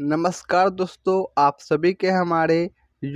नमस्कार दोस्तों आप सभी के हमारे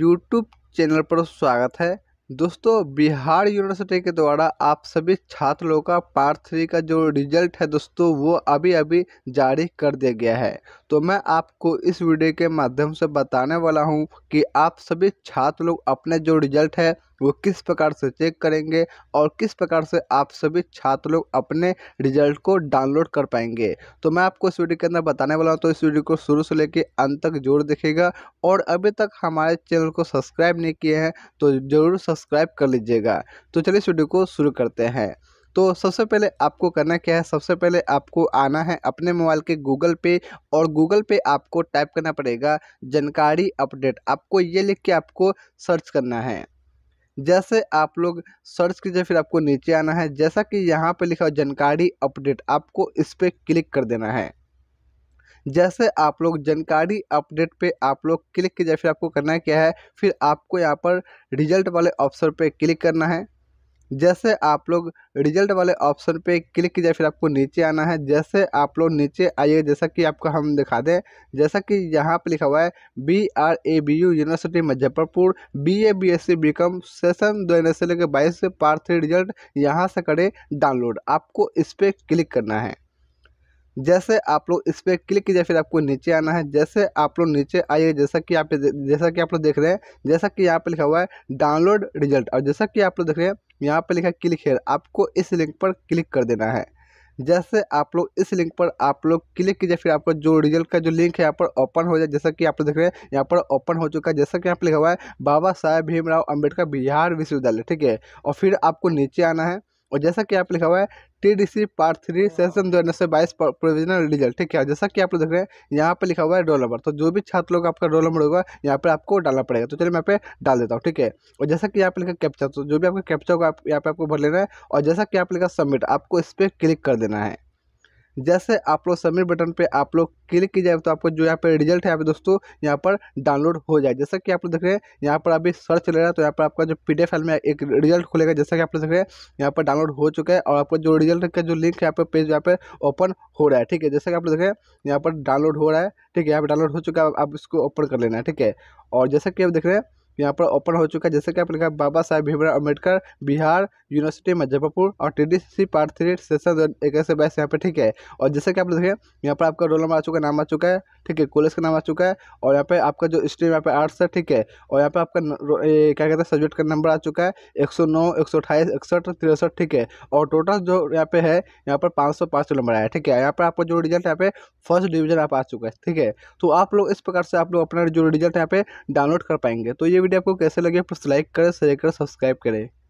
YouTube चैनल पर स्वागत है दोस्तों बिहार यूनिवर्सिटी के द्वारा आप सभी छात्र लोगों का पार्ट थ्री का जो रिजल्ट है दोस्तों वो अभी अभी जारी कर दिया गया है तो मैं आपको इस वीडियो के माध्यम से बताने वाला हूं कि आप सभी छात्र लोग अपने जो रिजल्ट है वो किस प्रकार से चेक करेंगे और किस प्रकार से आप सभी छात्र लोग अपने रिजल्ट को डाउनलोड कर पाएंगे तो मैं आपको इस वीडियो के अंदर बताने वाला हूँ तो इस वीडियो को शुरू से लेकर अंत तक जोर देखेगा और अभी तक हमारे चैनल को सब्सक्राइब नहीं किए हैं तो ज़रूर सब्सक्राइब कर लीजिएगा तो चलिए इस वीडियो को शुरू करते हैं तो सबसे पहले आपको करना क्या है सबसे पहले आपको आना है अपने मोबाइल के गूगल पे और गूगल पे आपको टाइप करना पड़ेगा जानकारी अपडेट आपको ये लिख के आपको सर्च करना है जैसे आप लोग सर्च कीजिए फिर आपको नीचे आना है जैसा कि यहाँ पर लिखा हो जानकारी अपडेट आपको इस पर क्लिक कर देना है जैसे आप लोग जानकारी अपडेट पे आप लोग क्लिक कीजिए फिर आपको करना क्या है फिर आपको यहाँ पर रिजल्ट वाले ऑप्शन पे क्लिक करना है जैसे आप लोग रिजल्ट वाले ऑप्शन पे क्लिक कीजिए फिर आपको नीचे आना है जैसे आप लोग नीचे आइए जैसा कि आपको हम दिखा दें जैसा कि यहाँ पे लिखा हुआ है B R A B U university Muzaffarpur B A B S C B com session दो से लेकर बाईस से पार्ट थ्री रिजल्ट यहाँ से करें डाउनलोड आपको इस पर क्लिक करना है जैसे आप लोग इस पर क्लिक कीजिए फिर आपको नीचे आना है जैसे आप लोग नीचे आइए जैसा कि आप जैसा कि आप लोग देख रहे हैं जैसा कि यहाँ पर लिखा हुआ है डाउनलोड रिजल्ट और जैसा कि आप लोग देख रहे हैं यहाँ पर लिखा है क्लिक हेयर आपको इस लिंक पर क्लिक कर देना है जैसे आप लोग इस लिंक पर आप लोग क्लिक कीजिए फिर आपको जो रिजल्ट का जो लिंक है यहाँ पर ओपन हो जाए जैसा कि आप लोग देख रहे हैं यहाँ पर ओपन हो चुका है जैसा कि यहाँ पर लिखा हुआ है बाबा साहेब भीमराव अम्बेडकर बिहार विश्वविद्यालय ठीक है और फिर आपको नीचे आना है और जैसा कि आप लिखा हुआ है T D C part three session दो हज़ार बाईस प्रोविजनल रिजल्ट ठीक है जैसा कि आप लोग देख रहे हैं यहाँ पर लिखा हुआ है रोल नंबर तो जो भी छात्र लोग आपका रोल नंबर होगा यहाँ पर आपको डालना पड़ेगा तो चलिए मैं पे डाल देता हूँ ठीक है और जैसा कि यहाँ पर लिखा कैप्चा तो जो भी आपका कैप्चा होगा आप यहाँ पर आपको भर लेना है और जैसा कि आप लिखा सबमिट आपको इस पर क्लिक कर देना है जैसे आप लोग सबमिट बटन पे आप लोग क्लिक की जाए तो आपको जो यहाँ पे रिजल्ट है यहाँ पे दोस्तों यहाँ पर डाउनलोड हो जाए जैसा कि आप लोग देख रहे हैं यहाँ पर अभी सर्च चल रहा है तो यहाँ पर आपका जो पी फाइल में एक रिजल्ट खुलेगा जैसा कि आप लोग देख रहे हैं यहाँ पर डाउनलोड हो चुका है और आपका जो रिजल्ट का जो लिंक है यहाँ पर पेज यहाँ पर ओपन हो रहा है ठीक है जैसा कि आप लोग देख रहे हैं यहाँ पर डाउनलोड हो रहा है ठीक है यहाँ पर डाउनलोड हो चुका है आप इसको ओपन कर लेना है ठीक है और जैसा कि आप देख रहे हैं यहाँ पर ओपन हो चुका है जैसे कि आप लिखा बाबा साहेब भीमराव अम्बेडकर बिहार यूनिवर्सिटी मुजफ्फरपुर और T D C part three session इक्कीस से बाईस यहाँ पे ठीक है और जैसे कि आप देखें यहाँ पर आपका रोल नंबर आ चुका है नाम आ चुका है ठीक है कॉलेज का नाम आ चुका है और यहाँ पे आपका जो स्ट्रीम यहाँ पे आर्ट्स है ठीक है और यहाँ पे आपका क्या कहते हैं सब्जेक्ट का नंबर आ चुका है एक सौ नौ एक सौ अठाईस इकसठ तिरसठ ठीक है और टोटल जो यहाँ पे है यहाँ पर पाँच सौ पाँच नंबर आया ठीक है यहाँ पर आपका जो रिजल्ट यहाँ पे फर्स्ट डिवीजन आप आ चुका है ठीक है तो आप लोग इस प्रकार से आप लोग अपना जो रिजल्ट यहाँ पे डाउनलोड कर पाएंगे तो ये वीडियो आपको कैसे लगे प्लस लाइक करें शेयर करें सब्सक्राइब करें